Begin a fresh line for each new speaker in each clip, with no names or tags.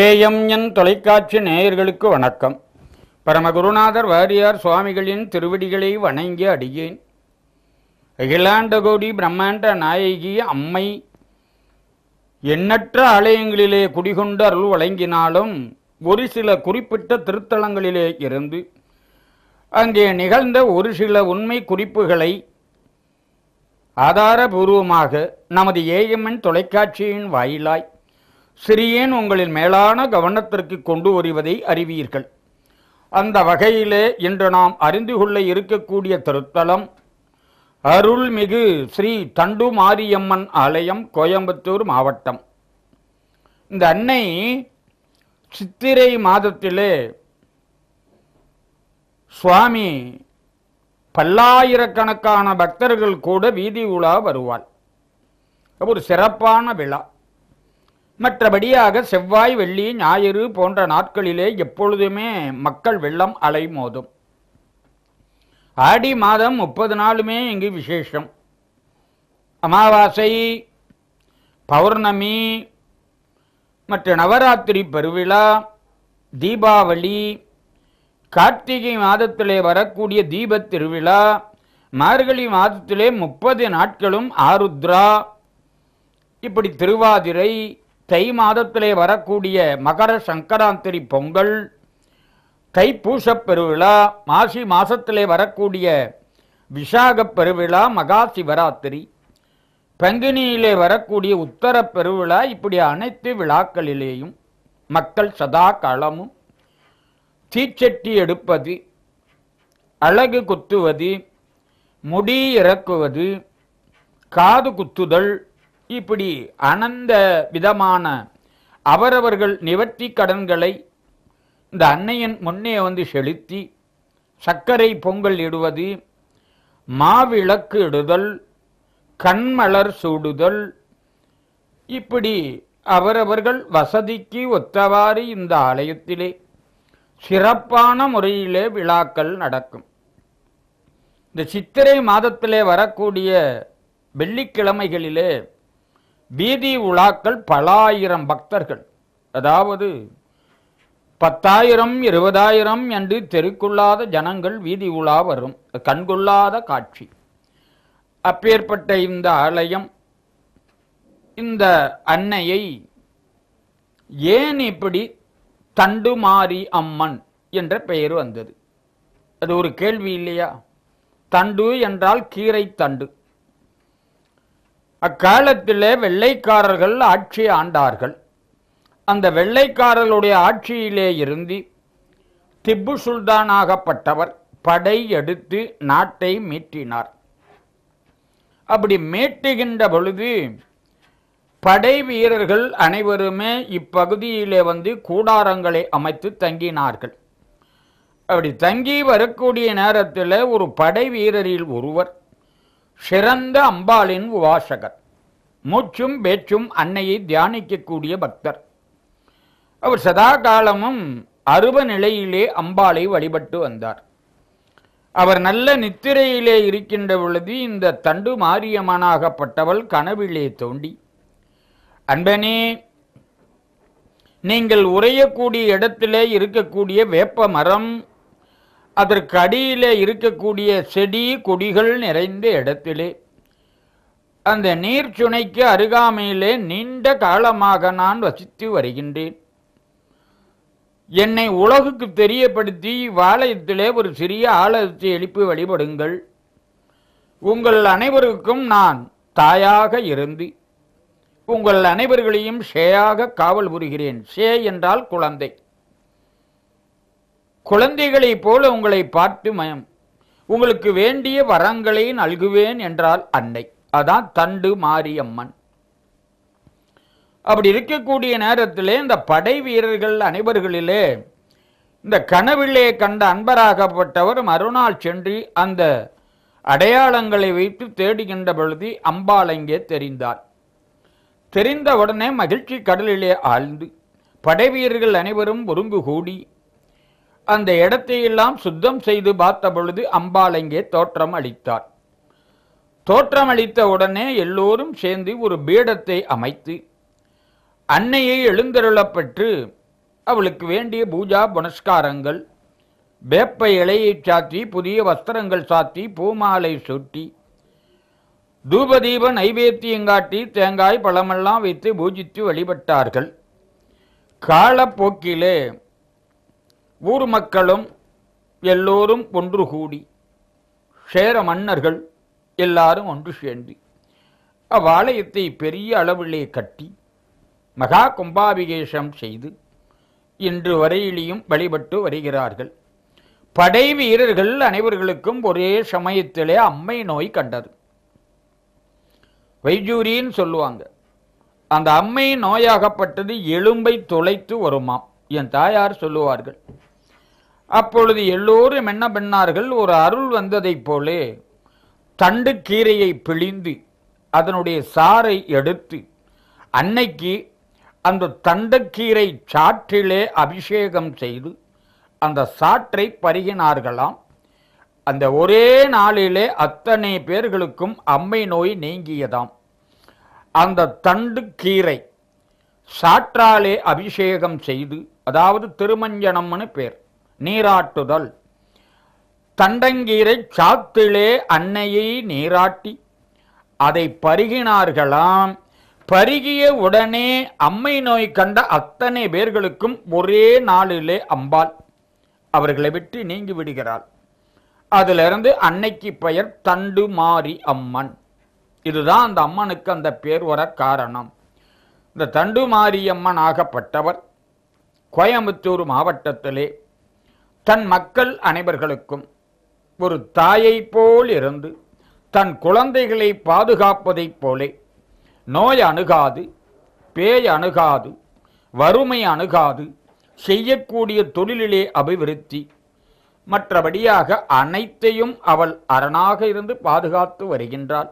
AM என் தொலைக்காட்சி நேயர்களுக்கு வணக்கம் பரமகுருநாதர் வாரியார் சுவாமிகளின் திருவடிகளை வணங்கி அடியேன் அகிலாண்டகோடி பிரம்மாண்ட நாயகி அம்மை எண்ணற்ற ஆலயங்களிலே குடிகொண்டு அருள் வழங்கினாலும் ஒரு சில குறிப்பிட்ட திருத்தலங்களிலே இருந்து அங்கே நிகழ்ந்த ஒரு சில உண்மை குறிப்புகளை ஆதாரபூர்வமாக நமது ஏஎம்என் தொலைக்காட்சியின் வாயிலாய் சிறியேன் உங்களின் மேலான கவனத்திற்கு கொண்டு வருவதை அறிவீர்கள் அந்த வகையிலே இன்று நாம் அறிந்து கொள்ள இருக்கக்கூடிய திருத்தலம் அருள்மிகு ஸ்ரீ தண்டு மாரியம்மன் ஆலயம் கோயம்புத்தூர் மாவட்டம் இந்த அன்னை சித்திரை மாதத்திலே சுவாமி பல்லாயிரக்கணக்கான பக்தர்கள் கூட வீதி உலா வருவாள் ஒரு சிறப்பான விழா மற்றபடியாக செவ்வாய் வெள்ளி ஞாயிறு போன்ற நாட்களிலே எப்பொழுதுமே மக்கள் வெள்ளம் அலை மோதும் ஆடி மாதம் முப்பது நாளுமே இங்கு விசேஷம் அமாவாசை பௌர்ணமி மற்ற நவராத்திரி பெருவிழா தீபாவளி கார்த்திகை மாதத்திலே வரக்கூடிய தீப திருவிழா மார்கழி மாதத்திலே முப்பது நாட்களும் ஆருத்ரா இப்படி திருவாதிரை தை மாதத்திலே வரக்கூடிய மகர சங்கராந்திரி பொங்கல் தைப்பூச பெருவிழா மாசி மாதத்திலே வரக்கூடிய விசாக பெருவிழா மகா சிவராத்திரி பங்கினியிலே வரக்கூடிய உத்தர பெருவிழா இப்படி அனைத்து விழாக்களிலேயும் மக்கள் சதா காலமும் தீச்சட்டி எடுப்பது அழகு குத்துவது முடி இறக்குவது காது குத்துதல் இப்படி அனந்த விதமான அவரவர்கள் நிவர்த்தி கடன்களை இந்த அன்னையின் முன்னே வந்து செலுத்தி சர்க்கரை பொங்கல் இடுவது மாவிளக்கு இடுதல் கண்மலர் சூடுதல் இப்படி அவரவர்கள் வசதிக்கு ஒத்தவாறு இந்த ஆலயத்திலே சிறப்பான முறையிலே விழாக்கள் நடக்கும் இந்த சித்திரை மாதத்திலே வரக்கூடிய வெள்ளிக்கிழமைகளிலே வீதி உலாக்கள் பல ஆயிரம் பக்தர்கள் அதாவது பத்தாயிரம் இருபதாயிரம் என்று தெருக்குள்ளாத ஜனங்கள் வீதி உலா வரும் கண்கொள்ளாத காட்சி அப்பேற்பட்ட இந்த ஆலயம் இந்த அன்னையை ஏன் இப்படி தண்டுமாரி அம்மன் என்ற பெயர் வந்தது அது ஒரு கேள்வி இல்லையா தண்டு என்றால் கீரை தண்டு அக்காலத்திலே வெள்ளைக்காரர்கள் ஆட்சி ஆண்டார்கள் அந்த வெள்ளைக்காரர்களுடைய ஆட்சியிலே இருந்து திப்பு சுல்தானாகப்பட்டவர் படை எடுத்து நாட்டை மீட்டினார் அப்படி மீட்டுகின்ற பொழுது படை வீரர்கள் அனைவருமே இப்பகுதியிலே வந்து கூடாரங்களை அமைத்து தங்கினார்கள் அப்படி தங்கி வரக்கூடிய நேரத்தில் ஒரு படை வீரரில் ஒருவர் சிறந்த அம்பாளின் உபாசகர் மூச்சும் பேச்சும் அன்னையை தியானிக்கக்கூடிய பக்தர் அவர் சதா காலமும் அருவ நிலையிலே அம்பாளை வழிபட்டு வந்தார் அவர் நல்ல நித்திரையிலே இருக்கின்ற பொழுது இந்த தண்டு மாரியமானாகப்பட்டவள் கனவிலே தோண்டி அன்பனே நீங்கள் உறையக்கூடிய இடத்திலே இருக்கக்கூடிய வேப்ப மரம் அதற்கு அடியிலே இருக்கக்கூடிய செடி கொடிகள் நிறைந்த இடத்திலே அந்த நீர் சுனைக்கு அருகாமையிலே நீண்ட காலமாக நான் வசித்து வருகின்றேன் என்னை உலகுக்கு தெரியப்படுத்தி வாலயத்திலே ஒரு சிறிய ஆலயத்தை எழுப்பி வழிபடுங்கள் உங்கள் அனைவருக்கும் நான் தாயாக இருந்து உங்கள் அனைவர்களையும் ஷேயாக காவல் புரிகிறேன் ஷே என்றால் குழந்தை குழந்தைகளைப் போல உங்களை பார்த்து மயம் உங்களுக்கு வேண்டிய வரங்களை நல்குவேன் என்றால் அன்னை அதான் தண்டு மாரியம்மன் அப்படி இருக்கக்கூடிய நேரத்திலே இந்த படை வீரர்கள் அனைவர்களிலே இந்த கனவிலே கண்ட அன்பராகப்பட்டவர் மறுநாள் சென்று அந்த அடையாளங்களை வைத்து தேடுகின்ற பொழுது அம்பாள் அங்கே தெரிந்தார் தெரிந்த உடனே மகிழ்ச்சி கடலிலே ஆழ்ந்து படை வீரர்கள் அனைவரும் ஒருங்கு கூடி அந்த இடத்தையெல்லாம் சுத்தம் செய்து பார்த்த பொழுது அம்பாள் அங்கே தோற்றம் அளித்தார் தோற்றம் அளித்த உடனே எல்லோரும் சேர்ந்து ஒரு பீடத்தை அமைத்து அன்னையை எழுந்தருளப்பட்டு அவளுக்கு வேண்டிய பூஜா புனஸ்காரங்கள் வேப்ப இலையை சாத்தி புதிய வஸ்திரங்கள் சாத்தி பூமாலை சுட்டி தூபதீப நைவேத்தியங்காட்டி தேங்காய் பழமெல்லாம் வைத்து பூஜித்து வழிபட்டார்கள் காலப்போக்கிலே ஊர் மக்களும் எல்லோரும் ஒன்று கூடி சேர மன்னர்கள் எல்லாரும் ஒன்று சேர்ந்து அவ்வாலயத்தை பெரிய அளவிலே கட்டி மகா கும்பாபிகேஷம் செய்து இன்று வரையிலையும் வழிபட்டு வருகிறார்கள் படை வீரர்கள் அனைவர்களுக்கும் ஒரே சமயத்திலே அம்மை நோய் கண்டது வைஜூரின்னு சொல்லுவாங்க அந்த அம்மை நோயாகப்பட்டது எலும்பை துளைத்து வருமாம் என் தாயார் சொல்லுவார்கள் அப்பொழுது எல்லோரும் என்ன பண்ணார்கள் ஒரு அருள் வந்ததைப் போல தண்டு கீரையை பிழிந்து அதனுடைய சாறை எடுத்து அன்னைக்கு அந்த தண்டக்கீரை சாற்றிலே அபிஷேகம் செய்து அந்த சாற்றை பருகினார்களாம் அந்த ஒரே நாளிலே அத்தனை பேர்களுக்கும் அம்மை நோய் நீங்கியதாம் அந்த தண்டு கீரை சாற்றாலே அபிஷேகம் செய்து அதாவது திருமஞ்சனம்னு பேர் நீராட்டுதல் தண்டங்கீரை சாத்திலே அன்னையை நீராட்டி அதை பருகினார்களாம் பருகிய உடனே அம்மை நோய் கண்ட அத்தனை பேர்களுக்கும் ஒரே நாளிலே அம்பாள் அவர்களை விட்டு நீங்கி விடுகிறாள் அதிலிருந்து அன்னைக்கு பெயர் தண்டு மாறி அம்மன் இதுதான் அந்த அம்மனுக்கு அந்த பேர் வர காரணம் இந்த தண்டு மாரியம்மன் ஆகப்பட்டவர் கோயம்புத்தூர் மாவட்டத்திலே தன் மக்கள் அனைவர்களுக்கும் ஒரு தாயைப் போல் இருந்து தன் குழந்தைகளை பாதுகாப்பதைப் போலே நோய் அணுகாது பேய் அணுகாது வறுமை அணுகாது செய்யக்கூடிய தொழிலிலே அபிவிருத்தி மற்றபடியாக அனைத்தையும் அவள் அரணாக இருந்து பாதுகாத்து வருகின்றாள்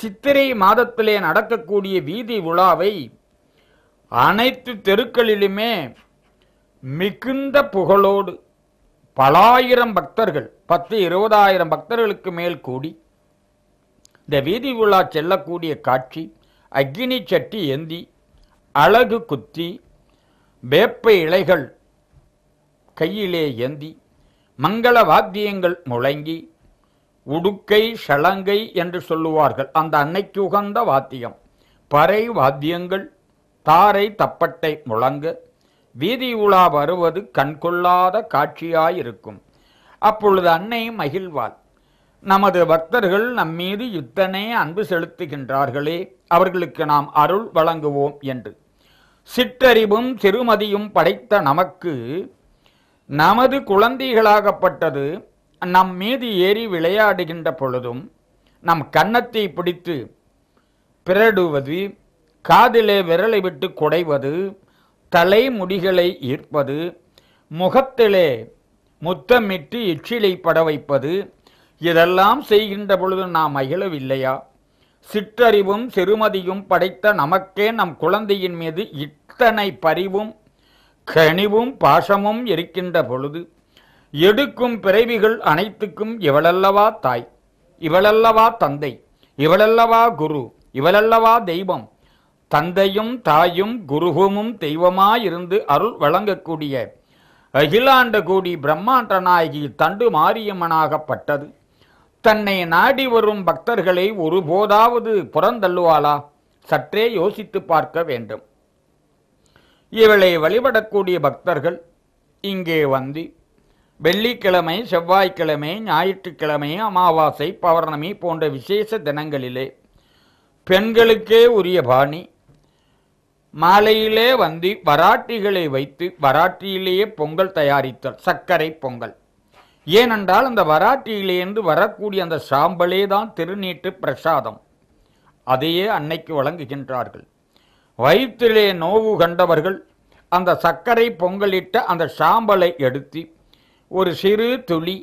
சித்திரை மாதத்திலே நடக்கக்கூடிய வீதி உலாவை அனைத்து தெருக்களிலுமே மிகுந்த புகழோடு பலாயிரம் பக்தர்கள் பத்து இருபதாயிரம் பக்தர்களுக்கு மேல் கூடி இந்த வீதி உலா செல்லக்கூடிய காட்சி அக்னி சட்டி ஏந்தி அழகு குத்தி வேப்ப இலைகள் கையிலே ஏந்தி மங்கள வாத்தியங்கள் முழங்கி உடுக்கை ஷலங்கை என்று சொல்லுவார்கள் அந்த அன்னைக்கு உகந்த வாத்தியம் பறை வாத்தியங்கள் தாரை தப்பட்டை முழங்க வீதி உலா வருவது கண்கொள்ளாத காட்சியாயிருக்கும் அப்பொழுது அன்னை மகிழ்வாள் நமது பக்தர்கள் நம்மீது யுத்தனே அன்பு செலுத்துகின்றார்களே அவர்களுக்கு நாம் அருள் வழங்குவோம் என்று சிற்றறிவும் சிறுமதியும் படைத்த நமக்கு நமது குழந்தைகளாகப்பட்டது நம் மீது ஏறி விளையாடுகின்ற பொழுதும் நம் கன்னத்தை பிடித்து பிறடுவது காதிலே விரலை விட்டு குடைவது தலைமுடிகளை ஈர்ப்பது முகத்திலே முத்தமிட்டு எச்சிலை பட வைப்பது இதெல்லாம் செய்கின்ற பொழுது நாம் அயலவில்லையா சிற்றறிவும் சிறுமதியும் படைத்த நமக்கே நம் குழந்தையின் மீது இத்தனை பரிவும் கனிவும் பாசமும் இருக்கின்ற பொழுது எடுக்கும் பிறவிகள் அனைத்துக்கும் இவளல்லவா தாய் இவளல்லவா தந்தை இவளல்லவா குரு இவளல்லவா தெய்வம் தந்தையும் தாயும் குருகுமும் தெய்வமாயிருந்து அருள் வழங்கக்கூடிய அகிலாண்ட கூடி பிரம்மாண்ட நாயகி தண்டு மாரியம்மனாகப்பட்டது தன்னை நாடி வரும் பக்தர்களை ஒருபோதாவது புறந்தள்ளுவாளா சற்றே யோசித்து பார்க்க வேண்டும் இவளை வழிபடக்கூடிய பக்தர்கள் இங்கே வந்து வெள்ளிக்கிழமை செவ்வாய்க்கிழமை ஞாயிற்றுக்கிழமை அமாவாசை பௌர்ணமி போன்ற விசேஷ தினங்களிலே பெண்களுக்கே உரிய பாணி மாலையிலே வந்து வராட்டிகளை வைத்து வராட்டியிலேயே பொங்கல் தயாரித்தல் சர்க்கரை பொங்கல் ஏனென்றால் அந்த வராட்டியிலேருந்து வரக்கூடிய அந்த சாம்பலே தான் திருநீட்டு பிரசாதம் அதையே அன்னைக்கு வழங்குகின்றார்கள் வயிற்றிலே நோவு கண்டவர்கள் அந்த சர்க்கரை பொங்கலிட்ட அந்த சாம்பலை எடுத்து ஒரு சிறு துளி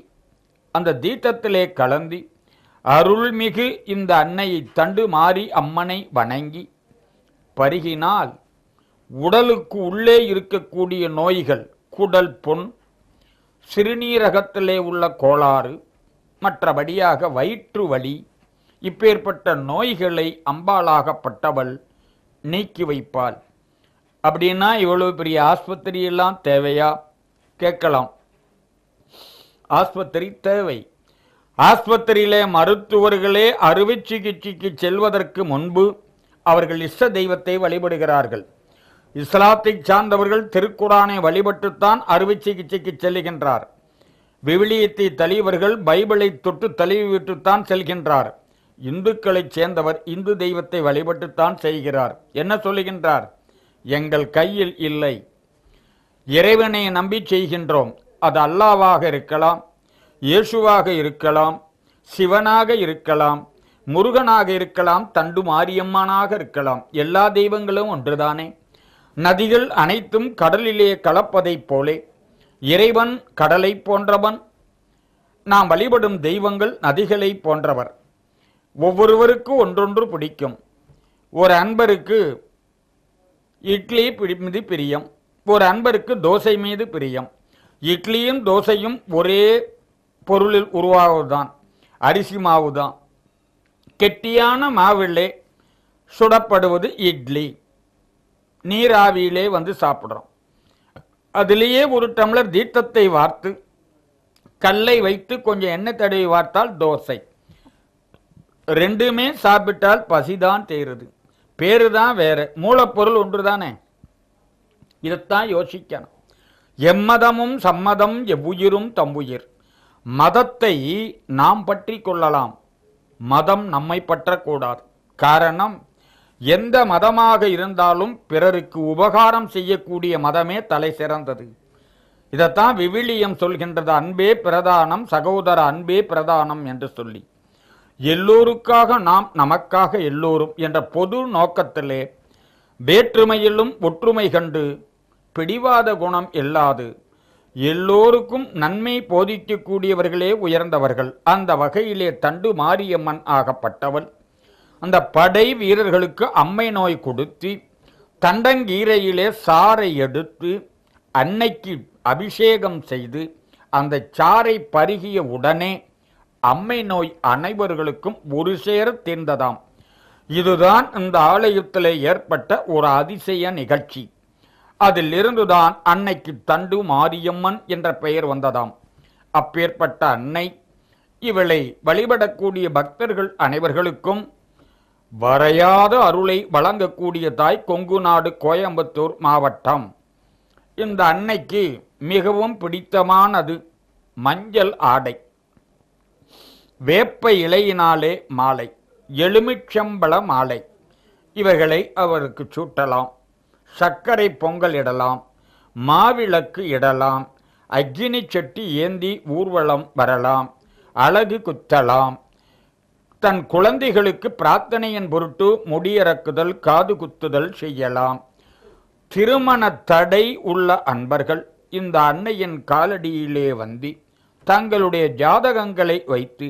அந்த தீட்டத்திலே கலந்து அருள்மிகு இந்த அன்னையை தண்டு மாறி அம்மனை வணங்கி பருகினால் உடலுக்கு உள்ளே இருக்கக்கூடிய நோய்கள் குடல் புண் சிறுநீரகத்திலே உள்ள கோளாறு மற்றபடியாக வயிற்று வலி இப்பேற்பட்ட நோய்களை அம்பாளாகப்பட்டவள் நீக்கி வைப்பாள் அப்படின்னா இவ்வளவு பெரிய ஆஸ்பத்திரியெல்லாம் தேவையா கேட்கலாம் ஆஸ்பத்திரி தேவை ஆஸ்பத்திரியிலே மருத்துவர்களே அறுவை சிகிச்சைக்கு செல்வதற்கு முன்பு அவர்கள் இஷ்ட தெய்வத்தை வழிபடுகிறார்கள் இஸ்லாத்தை சார்ந்தவர்கள் திருக்குறானை வழிபட்டுத்தான் அறுவை சிகிச்சைக்கு செல்கின்றார் விவிலியத்தை தலைவர்கள் பைபிளை தொட்டு தழுவிவிட்டுத்தான் செல்கின்றார் இந்துக்களைச் சேர்ந்தவர் இந்து தெய்வத்தை வழிபட்டுத்தான் செய்கிறார் என்ன சொல்லுகின்றார் எங்கள் கையில் இல்லை இறைவனை நம்பி செய்கின்றோம் அது அல்லாவாக இருக்கலாம் இயேசுவாக இருக்கலாம் சிவனாக இருக்கலாம் முருகனாக இருக்கலாம் தண்டு மாரியம்மனாக இருக்கலாம் எல்லா தெய்வங்களும் ஒன்றுதானே நதிகள் அனைத்தும் கடலிலே கலப்பதைப் போலே இறைவன் கடலை போன்றவன் நாம் வழிபடும் தெய்வங்கள் நதிகளை போன்றவர் ஒவ்வொருவருக்கு ஒன்றொன்று பிடிக்கும் ஒரு அன்பருக்கு இட்லி மீது பிரியம் ஒரு அன்பருக்கு தோசை மீது பிரியம் இட்லியும் தோசையும் ஒரே பொருளில் உருவாகுதான் அரிசி மாவு தான் கெட்டியான மாவிலே சுடப்படுவது இட்லி நீராவியிலே வந்து சாப்பிட்றோம் அதிலேயே ஒரு டம்ளர் தீர்த்தத்தை வார்த்து கல்லை வைத்து கொஞ்சம் எண்ணெய் தடவி வார்த்தால் தோசை ரெண்டுமே சாப்பிட்டால் பசிதான் தேருது பேரு தான் வேற மூலப்பொருள் ஒன்று தானே இதைத்தான் யோசிக்கணும் எம்மதமும் சம்மதம் எவ்வுயிரும் தம்புயிர் மதத்தை நாம் பற்றி கொள்ளலாம் மதம் நம்மை பற்றக்கூடாது காரணம் எந்த மதமாக இருந்தாலும் பிறருக்கு உபகாரம் செய்யக்கூடிய மதமே தலை சிறந்தது இதைத்தான் விவிலியம் சொல்கின்றது அன்பே பிரதானம் சகோதர அன்பே பிரதானம் என்று சொல்லி எல்லோருக்காக நாம் நமக்காக எல்லோரும் என்ற பொது நோக்கத்திலே வேற்றுமையிலும் ஒற்றுமை கண்டு பிடிவாத குணம் இல்லாது எல்லோருக்கும் நன்மை போதிக்கக்கூடியவர்களே உயர்ந்தவர்கள் அந்த வகையிலே தண்டு மாரியம்மன் ஆகப்பட்டவள் அந்த படை வீரர்களுக்கு அம்மை நோய் கொடுத்து தண்டங்கீரையிலே சாறை எடுத்து அன்னைக்கு அபிஷேகம் செய்து அந்த சாறை பருகிய உடனே அம்மை நோய் அனைவர்களுக்கும் ஒரு சேர தீர்ந்ததாம் இதுதான் இந்த ஆலயத்தில் ஏற்பட்ட ஒரு அதிசய நிகழ்ச்சி அதிலிருந்துதான் அன்னைக்கு தண்டு மாரியம்மன் என்ற பெயர் வந்ததாம் அப்பேற்பட்ட அன்னை இவளை வழிபடக்கூடிய பக்தர்கள் அனைவர்களுக்கும் வரையாத அருளை வழங்கக்கூடிய தாய் கொங்கு நாடு கோயம்புத்தூர் மாவட்டம் இந்த அன்னைக்கு மிகவும் பிடித்தமானது மஞ்சள் ஆடை வேப்ப இலையினாலே மாலை எலுமிச்சம்பள மாலை இவைகளை அவருக்கு சூட்டலாம் சர்க்கரை பொங்கல் இடலாம் மாவிளக்கு இடலாம் அக்னி செட்டி ஏந்தி ஊர்வலம் வரலாம் அழகு குத்தலாம் தன் குழந்தைகளுக்கு பிரார்த்தனையின் பொருட்டு முடியறக்குதல் காது குத்துதல் செய்யலாம் திருமண தடை உள்ள அன்பர்கள் இந்த அன்னையின் காலடியிலே வந்து தங்களுடைய ஜாதகங்களை வைத்து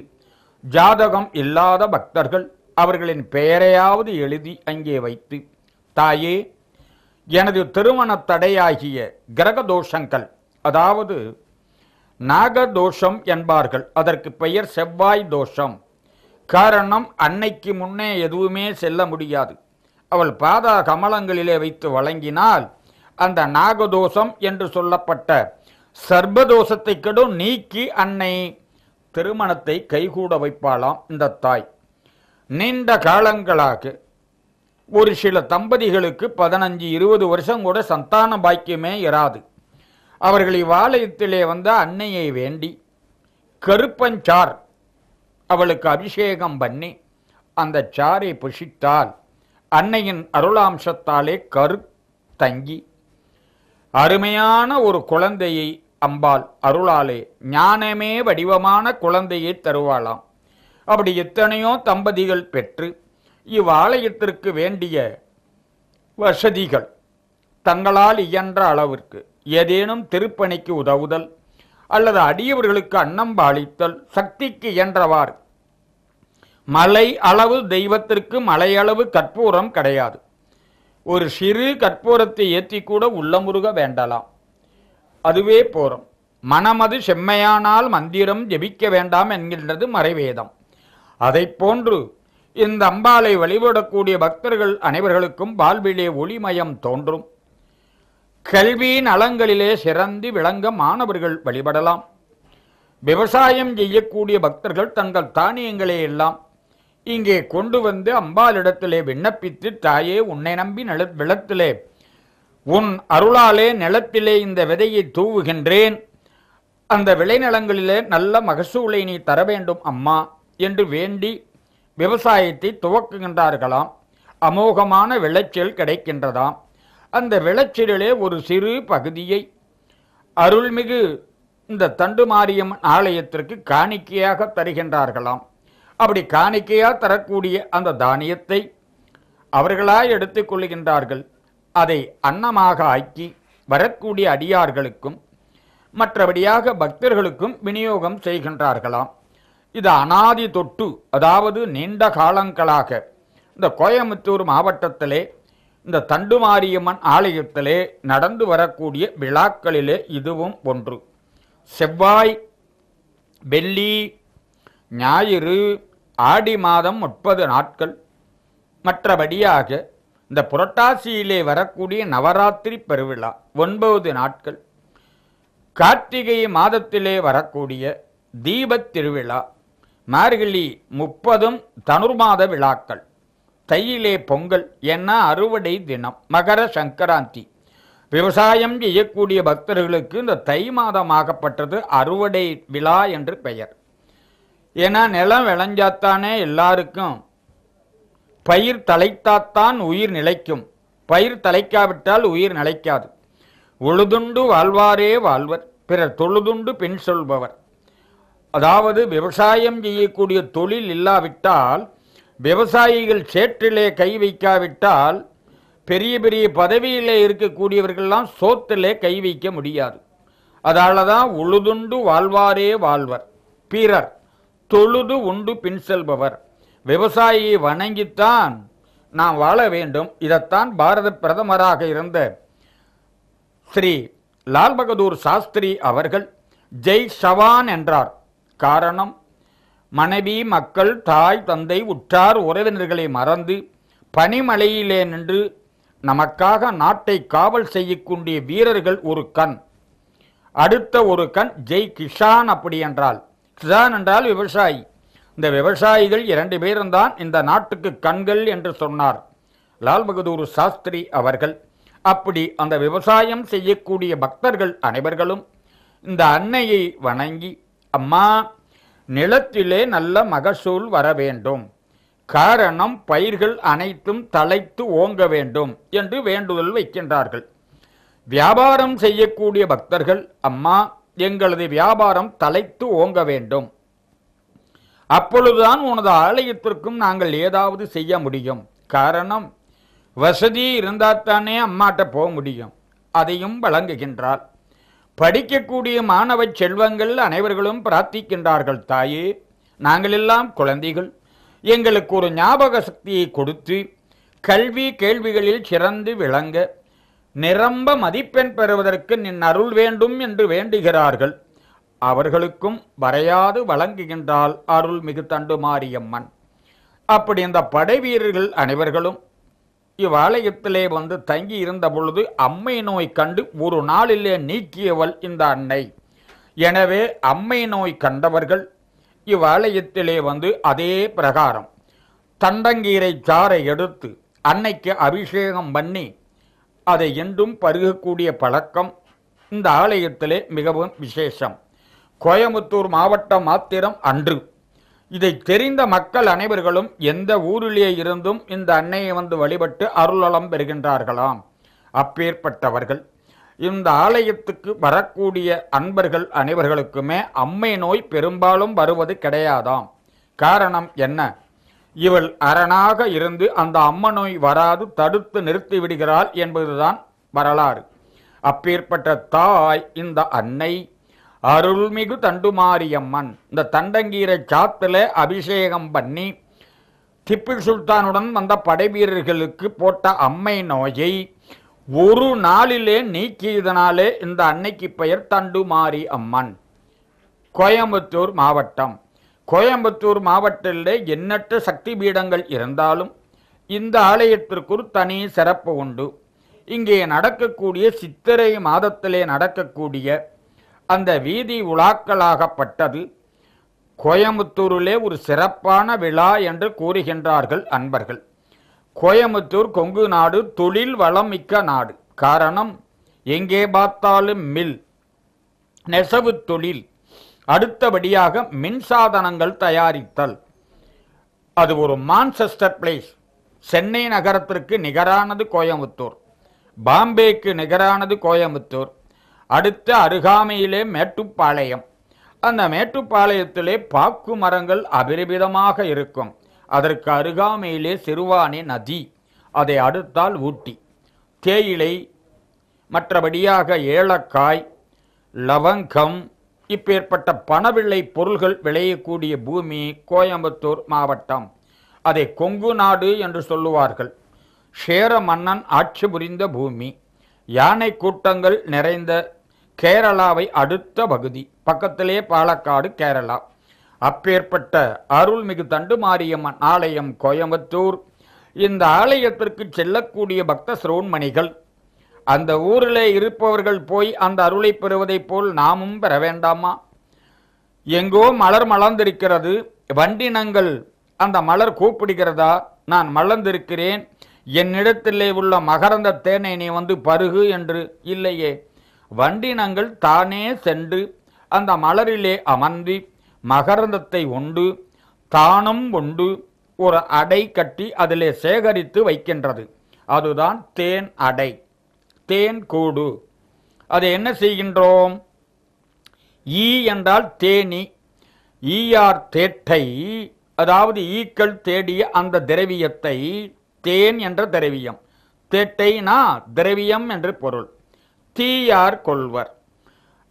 ஜாதகம் இல்லாத பக்தர்கள் அவர்களின் பெயரையாவது எழுதி அங்கே வைத்து தாயே எனது திருமண தடையாகிய கிரக தோஷங்கள் அதாவது நாகதோஷம் என்பார்கள் அதற்கு பெயர் செவ்வாய் தோஷம் காரணம் அன்னைக்கு முன்னே எதுவுமே செல்ல முடியாது அவள் பாதா கமலங்களிலே வைத்து வழங்கினால் அந்த நாகதோஷம் என்று சொல்லப்பட்ட சர்பதோஷத்தை கெடும் நீக்கி அன்னை திருமணத்தை கைகூட வைப்பாளாம் இந்த தாய் நீண்ட காலங்களாக ஒரு சில தம்பதிகளுக்கு பதினஞ்சு இருபது வருஷம் கூட சந்தான பாக்கியமே இராது அவர்கள் இவ்வாலயத்திலே வந்த அன்னையை வேண்டி கருப்பஞ்சார் அவளுக்கு அபிஷேகம் பண்ணி அந்த சாரை புஷித்தால் அன்னையின் அருளாம்சத்தாலே கரு தங்கி அருமையான ஒரு குழந்தையை அம்பாள் அருளாலே ஞானமே வடிவமான குழந்தையை தருவாளாம் அப்படி எத்தனையோ தம்பதிகள் பெற்று இவ்வாலயத்திற்கு வேண்டிய வசதிகள் தங்களால் இயன்ற அளவிற்கு ஏதேனும் திருப்பணிக்கு உதவுதல் அல்லது அடியவர்களுக்கு அன்னம் பாலித்தல் சக்திக்கு இயன்றவாறு மலை அளவு தெய்வத்திற்கு மலையளவு கற்பூரம் கிடையாது ஒரு சிறு கற்பூரத்தை ஏற்றி கூட உள்ளமுருக வேண்டலாம் அதுவே போறோம் மனமது செம்மையானால் மந்திரம் ஜெபிக்க வேண்டாம் என்கின்றது மறைவேதம் அதை போன்று இந்த அம்பாலை வழிபடக்கூடிய பக்தர்கள் அனைவர்களுக்கும் வாழ்விலே ஒளிமயம் தோன்றும் கல்வி நலங்களிலே சிறந்து விளங்க மாணவர்கள் வழிபடலாம் விவசாயம் செய்யக்கூடிய பக்தர்கள் தங்கள் தானியங்களே எல்லாம் இங்கே கொண்டு வந்து அம்பாலிடத்திலே விண்ணப்பித்து தாயே உன்னை நம்பி நில விளத்திலே உன் அருளாலே நிலத்திலே இந்த விதையை தூவுகின்றேன் அந்த விளைநிலங்களிலே நல்ல மகசூலை நீ தர வேண்டும் அம்மா என்று வேண்டி விவசாயத்தை துவக்குகின்றார்களாம் அமோகமான விளைச்சல் கிடைக்கின்றதாம் அந்த விளைச்சலிலே ஒரு சிறு பகுதியை அருள்மிகு இந்த தண்டு மாரியம்மன் ஆலயத்திற்கு காணிக்கையாக தருகின்றார்களாம் அப்படி காணிக்கையாக தரக்கூடிய அந்த தானியத்தை அவர்களாய் எடுத்துக்கொள்கின்றார்கள் அதை அன்னமாக ஆக்கி வரக்கூடிய அடியார்களுக்கும் மற்றபடியாக பக்தர்களுக்கும் விநியோகம் செய்கின்றார்களாம் இது அனாதி தொட்டு அதாவது நீண்ட காலங்களாக இந்த கோயம்புத்தூர் மாவட்டத்திலே இந்த தண்டுமாரியம்மன் ஆலயத்திலே நடந்து வரக்கூடிய விழாக்களிலே இதுவும் ஒன்று செவ்வாய் வெள்ளி ஞாயிறு ஆடி மாதம் முப்பது நாட்கள் மற்றபடியாக இந்த புரட்டாசியிலே வரக்கூடிய நவராத்திரி பெருவிழா ஒன்பது நாட்கள் கார்த்திகை மாதத்திலே வரக்கூடிய தீபத் திருவிழா மார்கழி முப்பதும் தனுர்மாத விழாக்கள் தையிலே பொங்கல் என்ன அறுவடை தினம் மகர சங்கராந்தி விவசாயம் செய்யக்கூடிய பக்தர்களுக்கு இந்த தை மாதமாகப்பட்டது அறுவடை விழா என்று பெயர் ஏன்னா நிலம் விளைஞ்சாத்தானே எல்லாருக்கும் பயிர் தலைத்தாத்தான் உயிர் நிலைக்கும் பயிர் தலைக்காவிட்டால் உயிர் நிலைக்காது உழுதுண்டு வாழ்வாரே வாழ்வர் பிறர் தொழுதுண்டு பின் சொல்பவர் அதாவது விவசாயம் செய்யக்கூடிய தொழில் இல்லாவிட்டால் விவசாயிகள் சேற்றிலே கை வைக்காவிட்டால் பெரிய பெரிய பதவியில் இருக்கக்கூடியவர்கள்லாம் சோத்திலே கை வைக்க முடியாது அதால தான் உழுதுண்டு வாழ்வாரே வாழ்வர் பிறர் தொழுது உண்டு பின் செல்பவர் விவசாயியை வணங்கித்தான் நாம் வாழ வேண்டும் இதைத்தான் பாரத பிரதமராக இருந்த ஸ்ரீ லால் பகதூர் சாஸ்திரி அவர்கள் ஜெய் சவான் என்றார் காரணம் மனைவி மக்கள் தாய் தந்தை உற்றார் உறவினர்களை மறந்து பனிமலையிலே நின்று நமக்காக நாட்டை காவல் செய்யக்கூடிய வீரர்கள் ஒரு கண் அடுத்த ஒரு கண் ஜெய் கிஷான் அப்படி என்றால் கிஷான் என்றால் விவசாயி இந்த விவசாயிகள் இரண்டு பேரும் தான் இந்த நாட்டுக்கு கண்கள் என்று சொன்னார் லால் பகதூர் சாஸ்திரி அவர்கள் அப்படி அந்த விவசாயம் செய்யக்கூடிய பக்தர்கள் அனைவர்களும் இந்த அன்னையை வணங்கி அம்மா நிலத்திலே நல்ல மகசூல் வர வேண்டும் காரணம் பயிர்கள் அனைத்தும் தலைத்து ஓங்க வேண்டும் என்று வேண்டுதல் வைக்கின்றார்கள் வியாபாரம் செய்யக்கூடிய பக்தர்கள் அம்மா எங்களது வியாபாரம் தலைத்து ஓங்க வேண்டும் அப்பொழுதுதான் உனது ஆலயத்திற்கும் நாங்கள் ஏதாவது செய்ய முடியும் காரணம் வசதி இருந்தால் தானே அம்மாட்ட போக முடியும் அதையும் வழங்குகின்றாள் படிக்கக்கூடிய மாணவ செல்வங்கள் அனைவர்களும் பிரார்த்திக்கின்றார்கள் தாயே நாங்களெல்லாம் குழந்தைகள் எங்களுக்கு ஒரு ஞாபக சக்தியை கொடுத்து கல்வி கேள்விகளில் சிறந்து விளங்க நிரம்ப மதிப்பெண் பெறுவதற்கு நின் அருள் வேண்டும் என்று வேண்டுகிறார்கள் அவர்களுக்கும் வரையாது வழங்குகின்றால் அருள் மிகு தண்டுமாரியம்மன் அப்படி இந்த படை வீரர்கள் அனைவர்களும் இவ்வாலயத்திலே வந்து தங்கி இருந்த பொழுது அம்மை நோய் கண்டு ஒரு நாளிலே நீக்கியவள் இந்த அன்னை எனவே அம்மை நோய் கண்டவர்கள் இவ்வாலயத்திலே வந்து அதே பிரகாரம் தண்டங்கீரை சாறை எடுத்து அன்னைக்கு அபிஷேகம் பண்ணி அதை என்றும் பருகக்கூடிய பழக்கம் இந்த ஆலயத்திலே மிகவும் விசேஷம் கோயம்புத்தூர் மாவட்டம் மாத்திரம் அன்று இதை தெரிந்த மக்கள் அனைவர்களும் எந்த ஊரிலே இருந்தும் இந்த அன்னையை வந்து வழிபட்டு அருளலம் பெறுகின்றார்களாம் அப்பேற்பட்டவர்கள் இந்த ஆலயத்துக்கு வரக்கூடிய அன்பர்கள் அனைவர்களுக்குமே அம்மை நோய் பெரும்பாலும் வருவது கிடையாதாம் காரணம் என்ன இவள் அரணாக இருந்து அந்த அம்ம நோய் வராது தடுத்து நிறுத்தி விடுகிறாள் என்பதுதான் வரலாறு அப்பேற்பட்ட தாய் இந்த அன்னை அருள்மிகு தண்டுமாரியம்மன் இந்த தண்டங்கீரை சாத்தில் அபிஷேகம் பண்ணி திப்பு சுல்தானுடன் வந்த படைவீரர்களுக்கு போட்ட அம்மை நோயை ஒரு நாளிலே நீக்கியதனாலே இந்த அன்னைக்கு பெயர் தண்டுமாரி அம்மன் கோயம்புத்தூர் மாவட்டம் கோயம்புத்தூர் மாவட்டத்தில் எண்ணற்ற சக்தி பீடங்கள் இருந்தாலும் இந்த ஆலயத்திற்கு ஒரு தனி சிறப்பு உண்டு இங்கே நடக்கக்கூடிய சித்திரை மாதத்திலே நடக்கக்கூடிய அந்த வீதி உலாக்களாகப்பட்டது கோயமுத்தூரிலே ஒரு சிறப்பான விழா என்று கூறுகின்றார்கள் அன்பர்கள் கோயமுத்தூர் கொங்கு நாடு தொழில் வளம் மிக்க நாடு காரணம் எங்கே பார்த்தாலும் மில் நெசவு தொழில் அடுத்தபடியாக மின்சாதனங்கள் தயாரித்தல் அது ஒரு மான்செஸ்டர் பிளேஸ் சென்னை நகரத்திற்கு நிகரானது கோயமுத்தூர் பாம்பேக்கு நிகரானது கோயமுத்தூர் அடுத்த அருகாமையிலே மேட்டுப்பாளையம் அந்த மேட்டுப்பாளையத்திலே பாக்கு மரங்கள் அபரிமிதமாக இருக்கும் அதற்கு அருகாமையிலே சிறுவானே நதி அதை அடுத்தால் ஊட்டி தேயிலை மற்றபடியாக ஏலக்காய் லவங்கம் இப்பேற்பட்ட பணவில்லை பொருள்கள் விளையக்கூடிய பூமி கோயம்புத்தூர் மாவட்டம் அதை கொங்கு நாடு என்று சொல்லுவார்கள் சேர மன்னன் ஆட்சி புரிந்த பூமி யானை கூட்டங்கள் நிறைந்த கேரளாவை அடுத்த பகுதி பக்கத்திலே பாலக்காடு கேரளா அப்பேற்பட்ட அருள்மிகு தண்டுமாரியம்மன் ஆலயம் கோயம்புத்தூர் இந்த ஆலயத்திற்கு செல்லக்கூடிய பக்த சிரோன்மணிகள் அந்த ஊரில் இருப்பவர்கள் போய் அந்த அருளை பெறுவதைப் போல் நாமும் பெற வேண்டாமா எங்கோ மலர் மலர்ந்திருக்கிறது வண்டினங்கள் அந்த மலர் கூப்பிடுகிறதா நான் மலர்ந்திருக்கிறேன் என்னிடத்திலே உள்ள மகரந்த தேனை நீ வந்து பருகு என்று இல்லையே வண்டினங்கள் தானே சென்று அந்த மலரிலே அமர்ந்து மகரந்தத்தை உண்டு தானும் உண்டு ஒரு அடை கட்டி அதிலே சேகரித்து வைக்கின்றது அதுதான் தேன் அடை தேன் கூடு அதை என்ன செய்கின்றோம் ஈ என்றால் தேனி ஈயார் தேட்டை அதாவது ஈக்கள் தேடிய அந்த திரவியத்தை தேன் என்ற திரவியம் தேட்டைனா திரவியம் என்று பொருள் தீயார் கொள்வர்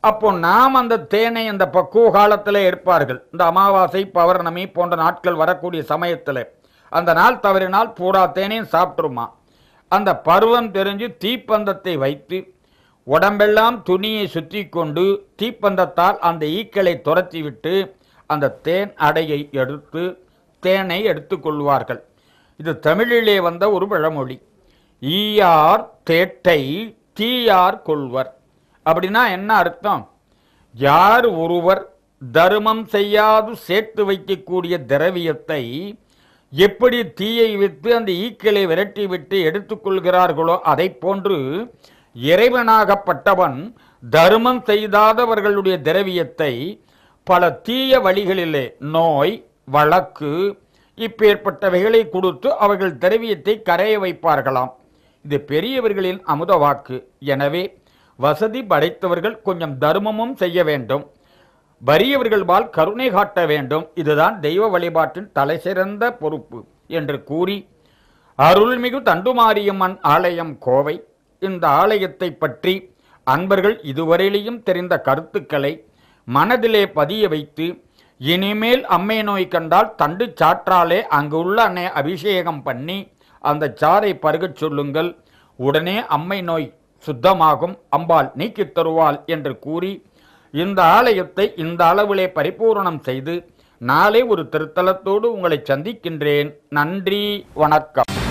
அப்போ நாம் அந்த தேனை அந்த பக்குவ காலத்தில் இருப்பார்கள் இந்த அமாவாசை பௌர்ணமி போன்ற நாட்கள் வரக்கூடிய சமயத்தில் அந்த நாள் தவறினால் பூரா தேனையும் சாப்பிட்ருமா அந்த பருவம் தெரிஞ்சு தீப்பந்தத்தை வைத்து உடம்பெல்லாம் துணியை சுற்றி கொண்டு தீப்பந்தத்தால் அந்த ஈக்களை துரத்தி விட்டு அந்த தேன் அடையை எடுத்து தேனை எடுத்துக்கொள்வார்கள் இது தமிழிலே வந்த ஒரு பழமொழி ஈயார் தேட்டை தீயார் கொள்வர் அப்படின்னா என்ன அர்த்தம் யார் ஒருவர் தர்மம் செய்யாது சேர்த்து வைக்கக்கூடிய திரவியத்தை எப்படி தீயை விட்டு அந்த ஈக்களை விரட்டிவிட்டு எடுத்துக்கொள்கிறார்களோ அதை போன்று இறைவனாகப்பட்டவன் தர்மம் செய்தாதவர்களுடைய திரவியத்தை பல தீய வழிகளிலே நோய் வழக்கு இப்பேற்பட்டவைகளை கொடுத்து அவர்கள் திரவியத்தை கரைய வைப்பார்களாம் இது பெரியவர்களின் அமுத வாக்கு எனவே வசதி படைத்தவர்கள் கொஞ்சம் தர்மமும் செய்ய வேண்டும் வறியவர்கள் வறியவர்கள்பால் கருணை காட்ட வேண்டும் இதுதான் தெய்வ வழிபாட்டின் தலைசிறந்த பொறுப்பு என்று கூறி அருள்மிகு தண்டுமாரியம்மன் ஆலயம் கோவை இந்த ஆலயத்தை பற்றி அன்பர்கள் இதுவரையிலையும் தெரிந்த கருத்துக்களை மனதிலே பதிய வைத்து இனிமேல் அம்மை நோய் கண்டால் தண்டு சாற்றாலே அங்கு உள்ள அன்னை அபிஷேகம் பண்ணி அந்த சாறை பருகச் சொல்லுங்கள் உடனே அம்மை நோய் சுத்தமாகும் அம்பாள் நீக்கித் தருவாள் என்று கூறி இந்த ஆலயத்தை இந்த அளவிலே பரிபூரணம் செய்து நாளை ஒரு திருத்தலத்தோடு உங்களை சந்திக்கின்றேன் நன்றி வணக்கம்